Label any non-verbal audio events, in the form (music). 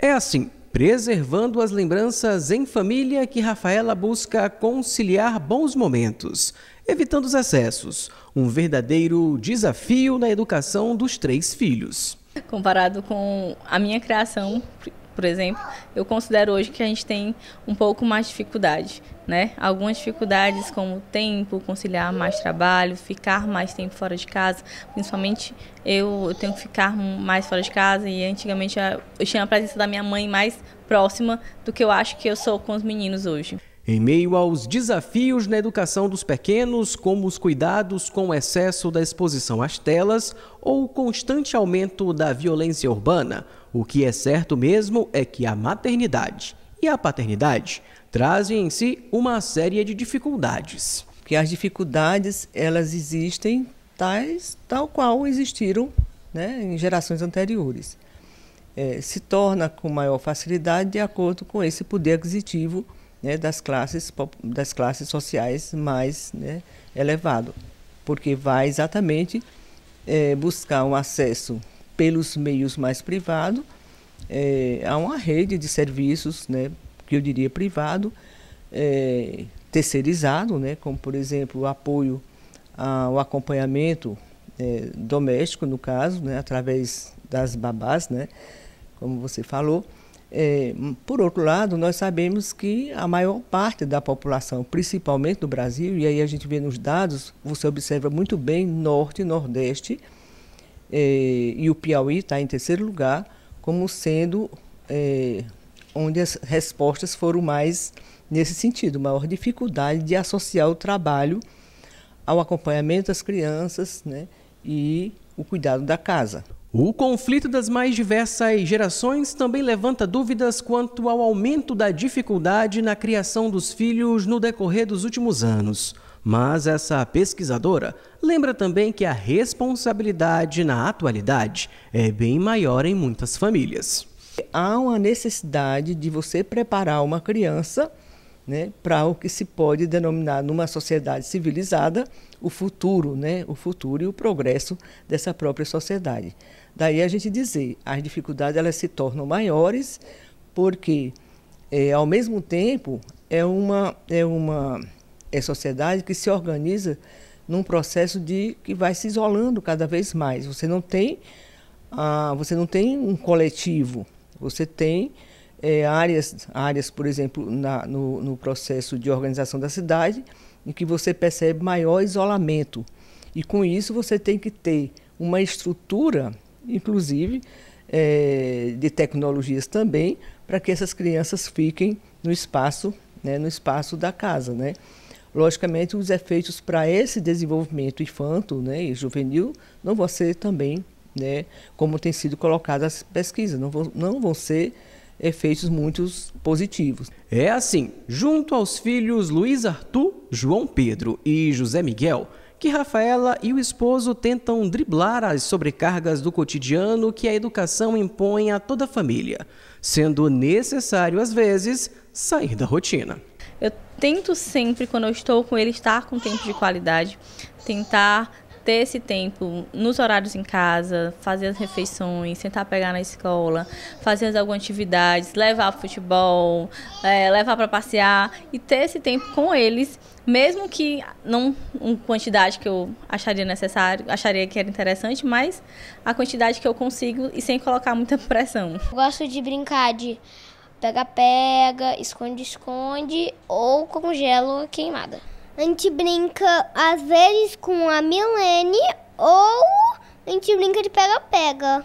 É assim, preservando as lembranças em família que Rafaela busca conciliar bons momentos, evitando os excessos, um verdadeiro desafio na educação dos três filhos. Comparado com a minha criação, por exemplo, eu considero hoje que a gente tem um pouco mais dificuldade, né? Algumas dificuldades como tempo, conciliar mais trabalho, ficar mais tempo fora de casa, principalmente eu, eu tenho que ficar mais fora de casa e antigamente eu tinha a presença da minha mãe mais próxima do que eu acho que eu sou com os meninos hoje. Em meio aos desafios na educação dos pequenos, como os cuidados com o excesso da exposição às telas ou o constante aumento da violência urbana, o que é certo mesmo é que a maternidade e a paternidade trazem em si uma série de dificuldades. Que as dificuldades elas existem tais tal qual existiram né, em gerações anteriores. É, se torna com maior facilidade de acordo com esse poder aquisitivo né, das, classes, das classes sociais mais né, elevado, porque vai exatamente é, buscar um acesso pelos meios mais privados é, eh, a uma rede de serviços, né, que eu diria privado, é, terceirizado, né, como por exemplo o apoio ao acompanhamento é, doméstico, no caso, né, através das babás, né, como você falou, é, por outro lado, nós sabemos que a maior parte da população, principalmente do Brasil, e aí a gente vê nos dados, você observa muito bem Norte, Nordeste, é, e o Piauí está em terceiro lugar, como sendo é, onde as respostas foram mais nesse sentido, maior dificuldade de associar o trabalho ao acompanhamento das crianças né, e o cuidado da casa. O conflito das mais diversas gerações também levanta dúvidas quanto ao aumento da dificuldade na criação dos filhos no decorrer dos últimos anos. Mas essa pesquisadora lembra também que a responsabilidade na atualidade é bem maior em muitas famílias. Há uma necessidade de você preparar uma criança né, para o que se pode denominar numa sociedade civilizada o futuro, né, o futuro e o progresso dessa própria sociedade. Daí a gente dizer, as dificuldades elas se tornam maiores porque é, ao mesmo tempo é uma é uma é sociedade que se organiza num processo de que vai se isolando cada vez mais. Você não tem ah, você não tem um coletivo, você tem é, áreas, áreas, por exemplo, na, no, no processo de organização da cidade, em que você percebe maior isolamento. E com isso você tem que ter uma estrutura, inclusive, é, de tecnologias também, para que essas crianças fiquem no espaço, né, no espaço da casa. Né? Logicamente, os efeitos para esse desenvolvimento infanto né, e juvenil não vão ser também, né, como tem sido colocado as pesquisas, não vão, não vão ser efeitos muito positivos. É assim, junto aos filhos Luiz Arthur, João Pedro e José Miguel, que Rafaela e o esposo tentam driblar as sobrecargas do cotidiano que a educação impõe a toda a família, sendo necessário, às vezes, sair da rotina. Eu tento sempre, quando eu estou com ele, estar com tempo de qualidade, tentar ter esse tempo nos horários em casa, fazer as refeições, sentar pegar na escola, fazer algumas atividades, levar futebol, é, levar para passear e ter esse tempo com eles, mesmo que não uma quantidade que eu acharia necessário, acharia que era interessante, mas a quantidade que eu consigo e sem colocar muita (laughs) pressão. Eu gosto de brincar de pega-pega, esconde-esconde ou congelo queimada a gente brinca às vezes com a Milene ou a gente brinca de pega-pega.